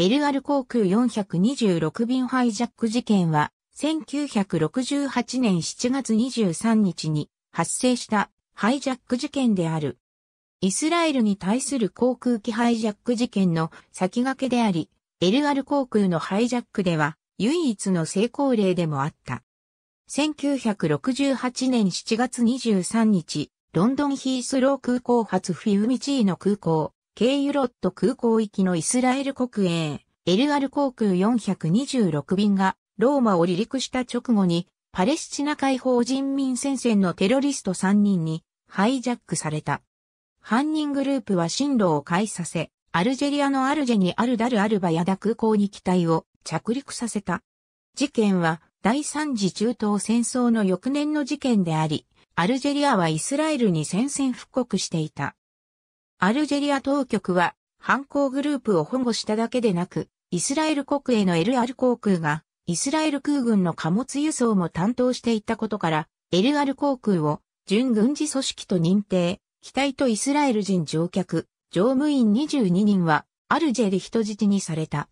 LR 航空426便ハイジャック事件は、1968年7月23日に発生したハイジャック事件である。イスラエルに対する航空機ハイジャック事件の先駆けであり、LR 航空のハイジャックでは唯一の成功例でもあった。1968年7月23日、ロンドンヒースロー空港発フィウミチーの空港、ケイユロット空港行きのイスラエル国営、LR 航空426便が、ローマを離陸した直後に、パレスチナ解放人民戦線のテロリスト3人に、ハイジャックされた。犯人グループは進路を変えさせ、アルジェリアのアルジェにあるダルアルバヤダ空港に機体を着陸させた。事件は第三次中東戦争の翌年の事件であり、アルジェリアはイスラエルに宣戦布告していた。アルジェリア当局は犯行グループを保護しただけでなく、イスラエル国への LR 航空がイスラエル空軍の貨物輸送も担当していたことから、LR 航空を準軍事組織と認定、機体とイスラエル人乗客、乗務員22人はアルジェリ人質にされた。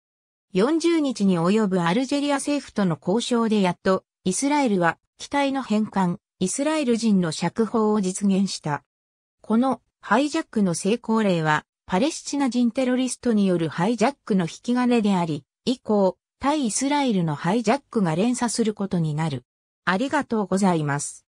40日に及ぶアルジェリア政府との交渉でやっと、イスラエルは機体の返還、イスラエル人の釈放を実現した。このハイジャックの成功例は、パレスチナ人テロリストによるハイジャックの引き金であり、以降、対イスラエルのハイジャックが連鎖することになる。ありがとうございます。